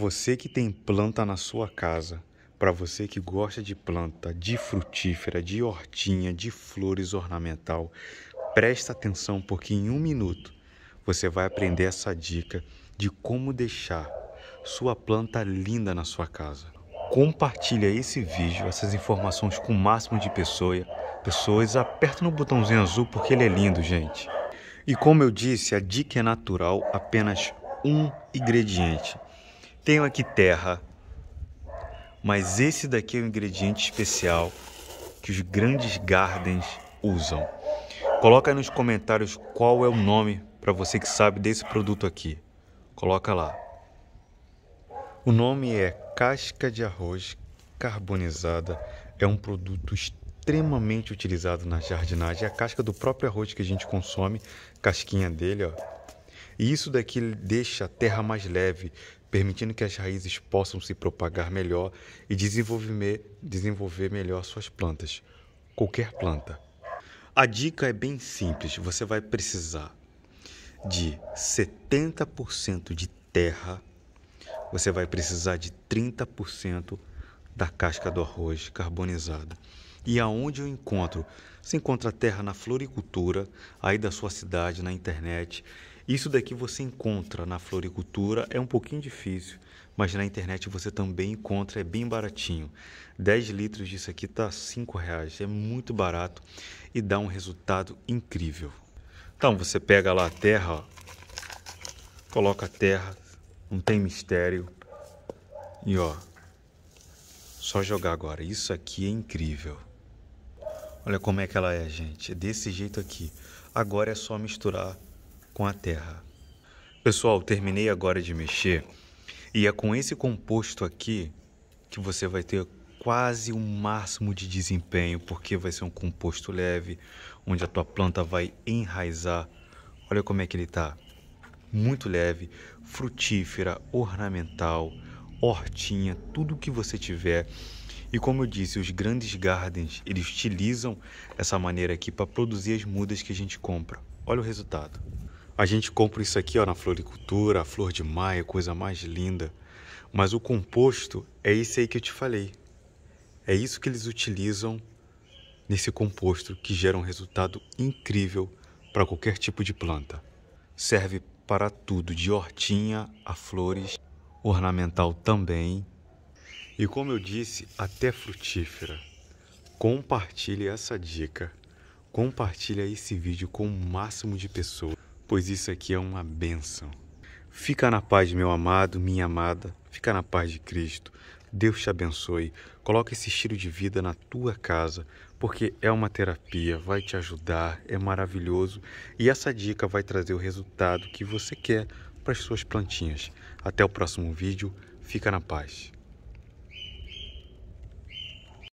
Você que tem planta na sua casa, para você que gosta de planta, de frutífera, de hortinha, de flores ornamental, presta atenção porque em um minuto você vai aprender essa dica de como deixar sua planta linda na sua casa. Compartilha esse vídeo, essas informações com o máximo de pessoa, pessoas. Aperta no botãozinho azul porque ele é lindo, gente. E como eu disse, a dica é natural, apenas um ingrediente. Tenho aqui terra, mas esse daqui é um ingrediente especial que os grandes gardens usam. Coloca aí nos comentários qual é o nome para você que sabe desse produto aqui. Coloca lá. O nome é casca de arroz carbonizada. É um produto extremamente utilizado na jardinagem. É a casca do próprio arroz que a gente consome, casquinha dele, ó. E isso daqui deixa a terra mais leve, permitindo que as raízes possam se propagar melhor e desenvolver, desenvolver melhor suas plantas, qualquer planta. A dica é bem simples: você vai precisar de 70% de terra, você vai precisar de 30% da casca do arroz carbonizada. E aonde eu encontro? Você encontra terra na floricultura, aí da sua cidade, na internet. Isso daqui você encontra na floricultura, é um pouquinho difícil, mas na internet você também encontra, é bem baratinho. 10 litros disso aqui tá cinco reais, é muito barato e dá um resultado incrível. Então você pega lá a terra, ó, coloca a terra, não tem mistério. E ó, só jogar agora. Isso aqui é incrível. Olha como é que ela é, gente. É desse jeito aqui. Agora é só misturar com a terra. Pessoal, terminei agora de mexer e é com esse composto aqui que você vai ter quase o máximo de desempenho, porque vai ser um composto leve, onde a tua planta vai enraizar. Olha como é que ele tá. Muito leve, frutífera, ornamental, hortinha, tudo que você tiver. E como eu disse, os grandes gardens, eles utilizam essa maneira aqui para produzir as mudas que a gente compra. Olha o resultado. A gente compra isso aqui ó, na floricultura, a flor de maio, coisa mais linda. Mas o composto é isso aí que eu te falei. É isso que eles utilizam nesse composto que gera um resultado incrível para qualquer tipo de planta. Serve para tudo, de hortinha a flores, ornamental também. E como eu disse, até frutífera. Compartilhe essa dica, compartilhe esse vídeo com o máximo de pessoas pois isso aqui é uma benção. Fica na paz, meu amado, minha amada. Fica na paz de Cristo. Deus te abençoe. Coloca esse estilo de vida na tua casa, porque é uma terapia, vai te ajudar, é maravilhoso e essa dica vai trazer o resultado que você quer para as suas plantinhas. Até o próximo vídeo. Fica na paz.